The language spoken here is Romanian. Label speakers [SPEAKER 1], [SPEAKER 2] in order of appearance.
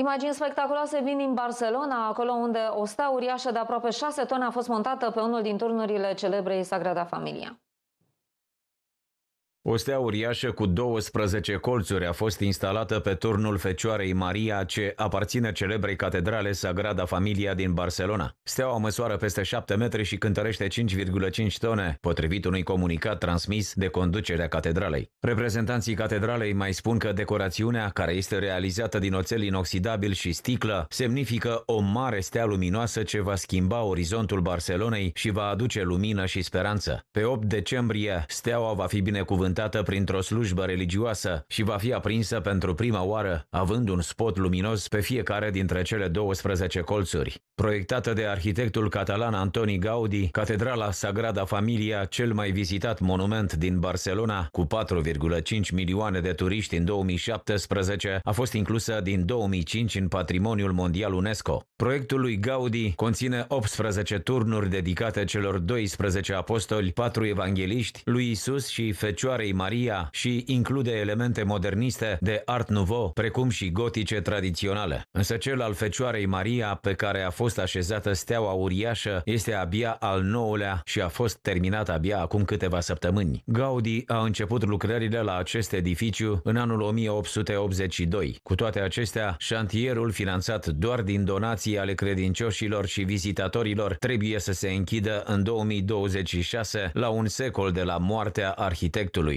[SPEAKER 1] Imagini spectaculoase vin din Barcelona, acolo unde o stea uriașă de aproape 6 tone a fost montată pe unul din turnurile celebrei Sagrada Familia.
[SPEAKER 2] O stea uriașă cu 12 colțuri a fost instalată pe turnul Fecioarei Maria, ce aparține celebrei catedrale Sagrada Familia din Barcelona. Steaua măsoară peste 7 metri și cântărește 5,5 tone, potrivit unui comunicat transmis de conducerea catedralei. Reprezentanții catedralei mai spun că decorațiunea, care este realizată din oțel inoxidabil și sticlă, semnifică o mare stea luminoasă ce va schimba orizontul Barcelonei și va aduce lumină și speranță. Pe 8 decembrie, steaua va fi binecuvântată binecuvântată printr-o slujbă religioasă și va fi aprinsă pentru prima oară, având un spot luminos pe fiecare dintre cele 12 colțuri. Proiectată de arhitectul catalan Antoni Gaudi, Catedrala Sagrada Familia, cel mai vizitat monument din Barcelona, cu 4,5 milioane de turiști în 2017, a fost inclusă din 2005 în Patrimoniul Mondial UNESCO. Proiectul lui Gaudi conține 18 turnuri dedicate celor 12 apostoli, 4 evangeliști, lui Isus și Fecioare Marei Maria și include elemente moderniste de Art Nouveau, precum și gotice tradiționale. Însă cel al Fecioarei Maria, pe care a fost așezată steaua uriașă, este abia al nouălea și a fost terminat abia acum câteva săptămâni. Gaudi a început lucrările la acest edificiu în anul 1882. Cu toate acestea, șantierul finanțat doar din donații ale credincioșilor și vizitatorilor trebuie să se închidă în 2026 la un secol de la moartea arhitectului.